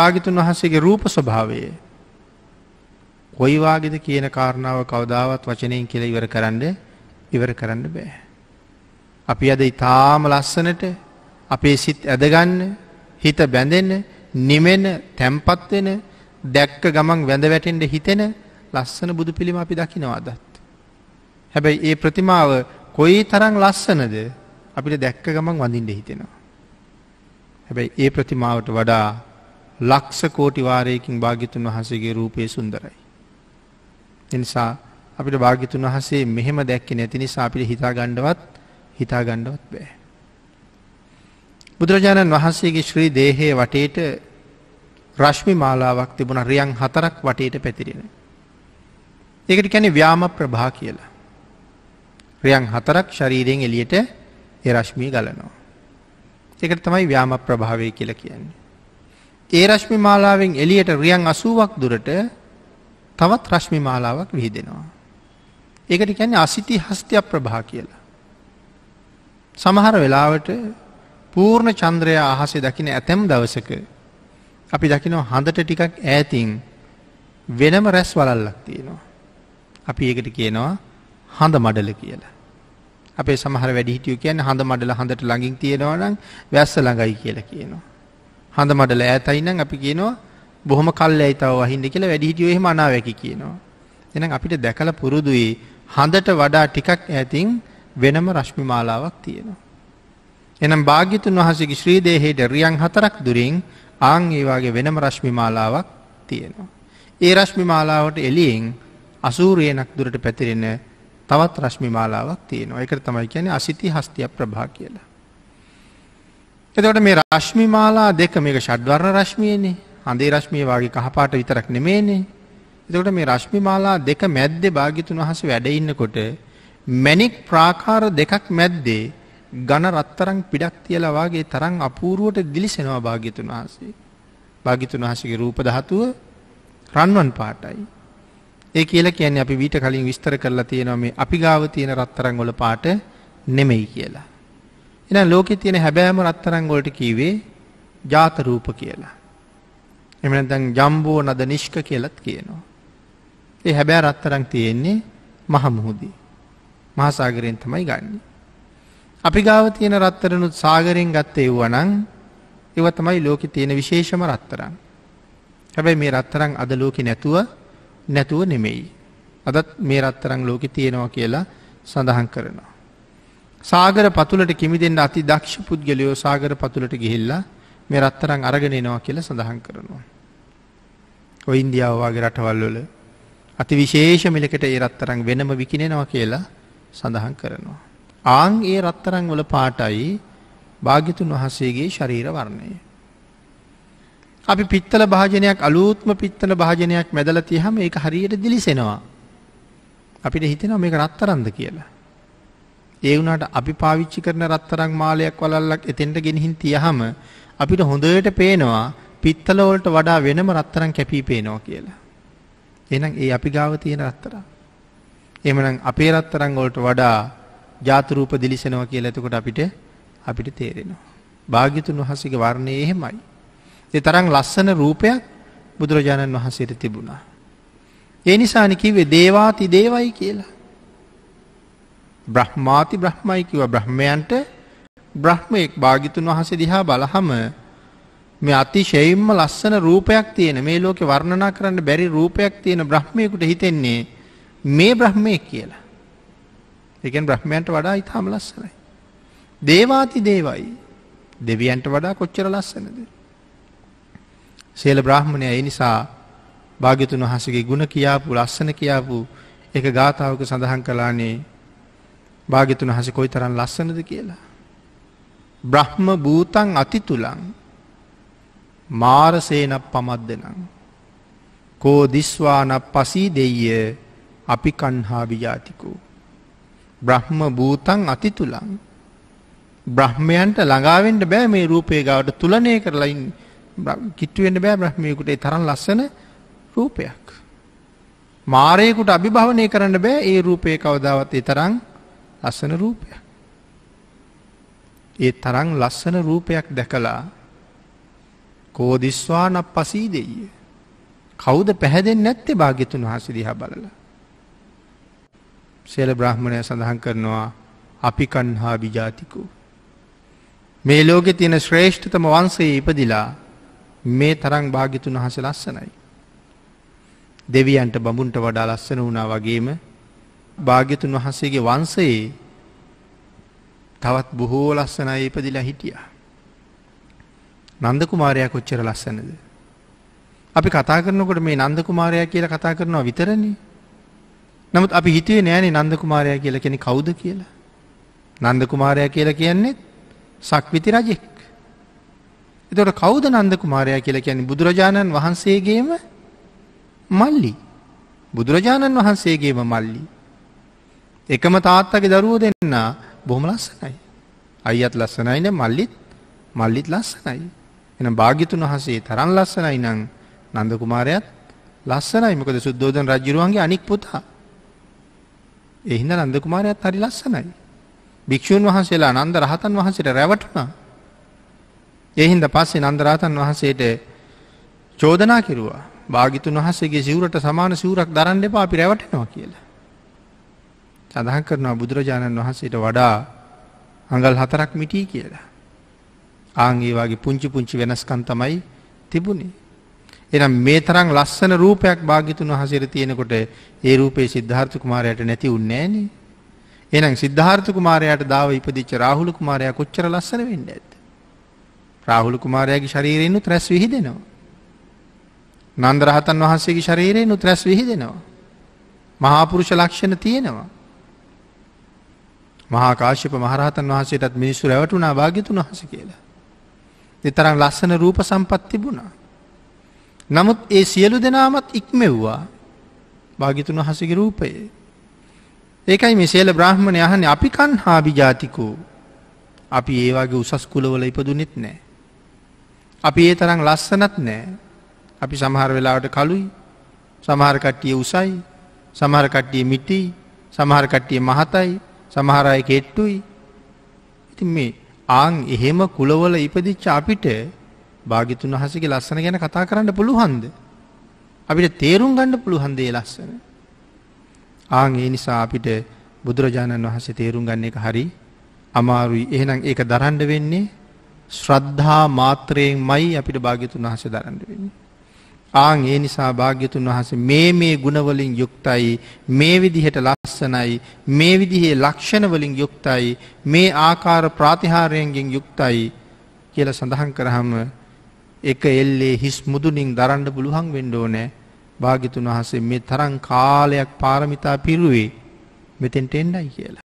භාගිතුන් වහන්සේගේ රූප ස්වභාවයේ කොයිවාගෙද කියන කාරණාව කවදාවත් වචනයෙන් කියල ඉවර කරන්න ඉවර කරන්න බෑ. අපි අද ඉතාම ලස්සනට අපේ සිත් ඇදගන්න හිත බැඳෙන්න නිමෙන තැම්පත්වෙන දැක්ක ගමන් වැඳ වැටෙන්ට හිතෙන ලස්සන බුදු පිළිම අපි දකිනවාදත්. හැබැයි ඒ ප්‍රතිමාව කොයි තරං ලස්සනද අපිට දැක්ක ගමන් වඳින්ට හිතෙනවා. හැබැයි ඒ ප්‍රතිමාවට වඩා ලක්ස කෝටිවාරයකින් භාගිතුන් වහසගේ රූපය සුන්දරයි. එනිසා අපිට භාගිතුන් වහසේ මෙහෙම දැක්ක නැති නිසා අපිට හිතාගණ්ඩවත් හිතාගණ්ඩවත් බෑ. බුදුරජාණන් වහන්සේගේ ශ්‍රී දේහය වටේට රශ්මි මාලාවක් තිබුණ රියන් හතරක් වටේට පැතිරෙන. ඒකට කැනෙ ව්‍යාම ප්‍රභා කියලා. රියන් හතරක් ශරීරයෙන් එලියට එරශ්මී ගලනවා. එකට තමයි ව්‍යාම ප්‍රභාවය කියලා කියන්නේ. ඒ රශ්මි මාලාවෙන් එලියට රියන් අසුවක් දුරට තවත් රශ්මි මාලාවක් විහිදෙනවා. ඒකට කැන අසිති හස්තියක් ප්‍රභා කියලා. සමහර වෙලාවට පූර්ණ චන්ද්‍රය අහසේ දකින ඇතැම් දවසක අපි දකිනව හඳට ටිකක් ඈතින් වෙනම රැස් වලල්ලක් තියෙනවා. අපි ඒකට කියනවා හඳ මඩල කියලා. අපේ සමහර වැඩිහිටිය කියන හඳ මඩල හඳට ළඟින් තියෙනවනම් වැස්ස ළඟයි කියලා කියනවා. හඳ මඩල ඇතයිනම් අපි කියනවා බොහොම කල් ඇයිතාව වහින්ද කියලා වැඩිහිටියෝ මනාවැකි කියනවා. එනම් අපිට දැකල පුරුදුයි හඳට වඩා ටිකක් ඇතින් වෙනම රශ්මිමාලාවක් තියෙනවා. එනම් භාග්‍යතුන් වහසගේ ශ්‍රීදේහයට රියන් හතරක් දුරින් ආං ඒවාගේ වෙනම රශ්මිමාලාවක් තියෙනවා. ඒ රශ්මිමාලාවට එලියෙන් අසූරයනක් දුරට පැතිරෙන තවත් රශ්මිමාලාවක් තියෙනවා. එකට තමයි කියන්නේ අසිති හස්තිය ප්‍රභා කියලා. එතවට මේ රශ්මි මාලා දෙක මේක ෂඩ්වර්ණ රශ්මියනේ හඳේ රශ්මිය වගේ කහපාට විතරක් නෙමේනේ. එතකට මේ රශ්මි මාලා දෙක මැද්දේ භාගිතුන් වහස වැඩඉන්නකොට මැනික් ප්‍රාකාර දෙකක් මැද්දේ ගණ රත්තරං පිඩක් තියලවාගේ තරං අපූරුවට දිලිසෙනවා භාගිතුන් වහසේ. භාගිතුන් වහසගේ රූප දහතුව රන්වන් පාටයි. ඒ කියල කියන්නේ අපි වීට කලින් විස්තර කරලා තියෙනවා මේ අපි ගාව තියෙන රත්තරංගොල පාට නෙමෙයි කියලා. එනම් ලෝකෙ තියෙන හැබෑම රත්තරං වලට කීවේ ජාත රූප කියලා. එමනදන් ජම්බෝ නද නිෂ්ක කියලත් කියනවා. ඒ හැබෑ රත්තරං තියෙන්නේ මහමුහුදී. මහසාගරයෙන් තමයි ගන්න. අපි ගාව තියෙන රත්තරනුත් සාගරයෙන් ගත්ත එව්වනං ඒව තමයි ලෝකෙ තියෙන විශේෂම රත්තරං. හැබැයි මේ රත්තරං අද ලෝකෙ නැතුව නැතුව නෙමෙයි. අදත් මේ රත්තරං ලෝකෙ තියෙනවා කියලා සඳහන් කරනවා. සාගර පතුලට කිමිදෙන්ට අති දක්ෂ පුද්ගලයෝ සාගර පතුලට ගිහිල්ලා මේ රත්තරං අරගෙනනවා කියල සඳහන් කරනවා. ඔය ඉන්දියාවවාගේ රටවල්වල අති විශේෂ මිලකට ඒ රත්තරං වෙනම විකිනෙනවා කියලා සඳහන් කරනවා. ආං ඒ රත්තරං වල පාටයි භාගිතුන් වහන්සේගේ ශරීර වර්ණය. අපි පිත්තල භාජනයක් අලූත්ම පිත්තල භාජනයක් මැදල තියහම ඒ හරියට දිලිසෙනවා. අපිට හිතෙනවා මේක රත්තරන්ද කියලා. ඒ වුණාට අපි පාවිච්චි කරන රත්තරන් මාලයක් වලල්ලක් එතෙන්ට ගෙනihin තියහම අපිට හොඳට පේනවා පිත්තල වලට වඩා වෙනම රත්තරන් කැපී පේනවා කියලා. එහෙනම් ඒ අපි ගාව තියෙන රත්තරන්. එහෙමනම් අපේ රත්තරන් වලට වඩා ජාතු රූප දිලිසෙනවා කියලා එතකොට අපිට අපිට තේරෙනවා. භාග්‍යතුන් වහන්සේගේ වර්ණය එහෙමයි. ඒ තරම් ලස්සන රූපයක් බුදුරජාණන් වහන්සේට තිබුණා. ඒ නිසානි කිව්වේ දේවාති දේවයි කියලා. බ්‍රහ්මාති බ්‍රහ්මයි කිව බ්‍රහ්මයන්ට බ්‍රහ්මයෙක් භාගිතුන් වහසේ දිහා බලහම මේ අතිශයින්ම ලස්සන රූපයක් තියෙන මේ ලෝකෙ වර්ණනා කරන්න බැරි රූපයක් තියෙන බ්‍රහ්මයකුට හිතෙන්නේ මේ බ්‍රහ්මය කියලා. එකෙන් බ්‍රහ්මයන්ට වඩා ඉතාම ලස්සනයි. දේවාති දේවයි දෙවියන්ට වඩා කොච්චර ලස්සනද. සේල බ්‍රහ්මණය ඒ නිසා භාග්‍යතුන් වහසගේ ගුණ කියාපු ලස්සන කියාපු එක ගාථාවක සඳහන් කලානේ භාගිතුන හස කොයි තරන් ලස්සනද කියලා. බ්‍රහ්ම භූතන් අති තුළං මාරසේනක් පමත් දෙනම්. කෝ දිස්වානක් පසී දෙය අපි කන්හා විජාතිකෝ. බ්‍රහ්ම භූතන් අති තුළං බ්‍රහ්මයන්ට ළඟාවෙන්ට බෑ මේ රූපය ගවට තුලනය කරලයින් කිට්ටුවෙන්ට බෑ බ්‍රහ්මයකුට තරන් ලස්සන රූපයක්. මාරයෙකුට අභිභවනය කරන්න බෑ ඒ රූපය කවදාවත් ඒ තරම් ලස්සන රූපයක්. ඒ තරං ලස්සන රූපයක් දැකලා කෝදිස්වානක් පසී දෙය. කවුද පැහැදෙන් නැත්තේ භාගිතුන් වහසිදිහා බලලා. සේල බ්‍රහ්මණය සඳහන් කරනවා අපි කන්හා විජාතිකු. මේ ලෝකෙ තියෙන ශ්‍රේෂ්ඨතම වන්සේ ඉපදිලා මේ තරං භාගිතුන් වහස ලස්සනයි. දෙවියන්ට බඹුන්ට වඩා ලස්සන වුණා වගේම භාග්‍යතුන් වහන්සේගේ වන්සයේ තවත් බොහෝ ලස්සන ඉපදිලා හිටිය. නන්ද කුමාරයක් ඔච්චර ලස්සනද. අපි කතා කරනකොට මේ නන්ද කුමාරය කියලා කතා කරනවා විතරණ. නමුත් අපි හිතේ නෑනේ නන්ද කුමාරය කියලා කෙනෙ කවුද කියලා. නන්ද කුමාරය කියලා කියන්නේ සක්විති රජෙක්. එතොට කෞද නන්ද කුමාරය කියලා කියන්නේ බුදුරජාණන් වහන්සේගේම මල්ලි. බුදුරජාණන් වහන්සේගේම මල්ලි. එකම තාත්තගේ දරුවෝ දෙන්න බොහොම ලස්සනයි. අයියත් ලස්සනයි නේ මල්ලිත් මල්ලිත් ලස්සනයි. එනම් භාග්‍යතුන් වහන්සේ තරම් ලස්සනයි නම් නන්ද කුමාරයාත් ලස්සනයි. මොකද සුද්ධෝදන රජුරුවන්ගේ අනික් පුතා. ඒ හින්දා නන්ද කුමාරයාත් හරි ලස්සනයි. භික්ෂුන් වහන්සේලා නන්ද රහතන් වහන්සේට රැවටුණා. ඒ හින්දා පස්සේ නන්ද රහතන් වහන්සේට චෝදනා කෙරුවා. භාග්‍යතුන් වහන්සේගේ සිවුරට සමාන සිවුරක් දරන්න එපා අපි රැවටෙනවා කියලා. සඳහන් කරනවා බුදුරජාණන් වහන්සේට වඩා හඟල් හතරක් මිටී කියලා. ආංගේ වගේ පුංචි පුංචි වෙනස්කන් තමයි තිබුණේ. එනම් මේ තරම් ලස්සන රූපයක් භාගිතුන් වහසර තියෙනකොට ඒ රූපේ සිද්ධාර්ථ කුමාරයට නැති උන්නෑනේ. එනම් සිද්ධාර්ථ කුමාරයට දාව ඉපදිච්ච රාහුල කුමාරයා කොච්චර ලස්සන වෙන්න ඇත. රාහුල කුමාරයාගේ ශරීරයෙන්ු ත්‍රැස් විහිදෙනවා. නන්දරහතන් වහන්සේගේ ශරීරයෙන්ු ත්‍රැස් විහිදෙනවා. මහාපුරුෂ ලක්ෂණ තියෙනවා. මහාකාශ්‍යප මහරහතන් වහන්සේටත් මිනිස්සු රැවටුනා භාගිතුන් වහස කියලා. දෙතරම් ලස්සන රූප සම්පත් තිබුණා. නමුත් ඒ සියලු දෙනාමත් ඉක්මෙව්වා භාගිතුන් වහසගේ රූපයේ. ඒකයි මෙසේල බ්‍රහ්මණය අහන අපි කන් හාබිජාතිකෝ අපි ඒවාගේ උසස් කුලවල ඉපදුනෙත් නෑ. අපි ඒ තරම් ලස්සනත් නෑ අපි සමහර වෙලාවට කලුයි සමහරකට්ටිය උසයි සමහරකට්ටිය මිටි සමහරකට්ටිය මහතයි සමහර අය කෙට්ටුයි. ඉතින් මේ ආන් එහෙම කුලවල ඉපදිච්ච අපිට භාගිතුන් වහසගේ ලස්සන ගැන කතා කරන්න පුළුවන්ද. අපිට තේරුම් ගණ්ඩ පුළුහන්දේ ලස්සන. ආං ඒ නිසා අපිට බුදුරජාණන් වහන්සේ තේරුම් ගන්න එක හරි අමාරුයි එහෙනම් ඒක දරන්ඩ වෙන්නේ ශ්‍රද්ධා මාත්‍රයෙන් මයි අපිට භාගිතුන් වහස දරන්ඩ වෙන්නේ. ආං ඒ නිසා භාග්‍යතුන් වහස මේ මේ ගුණවලින් යුක්තයි මේ විදිහට ලස්සනයි මේ විදිහේ ලක්ෂණවලින් යුක්තයි මේ ආකාර ප්‍රාතිහාරයෙන්ගෙන් යුක්තයි කියල සඳහන් කරහම එක එල්ලේ හිස් මුදුනින් දරන්න බුළුහන් වෙන්ඩෝ නෑ භාගිතුන් වහසේ මේ තරං කාලයක් පාරමිතා පිරුවේ මෙතෙන්ට එන්නයි කියලා.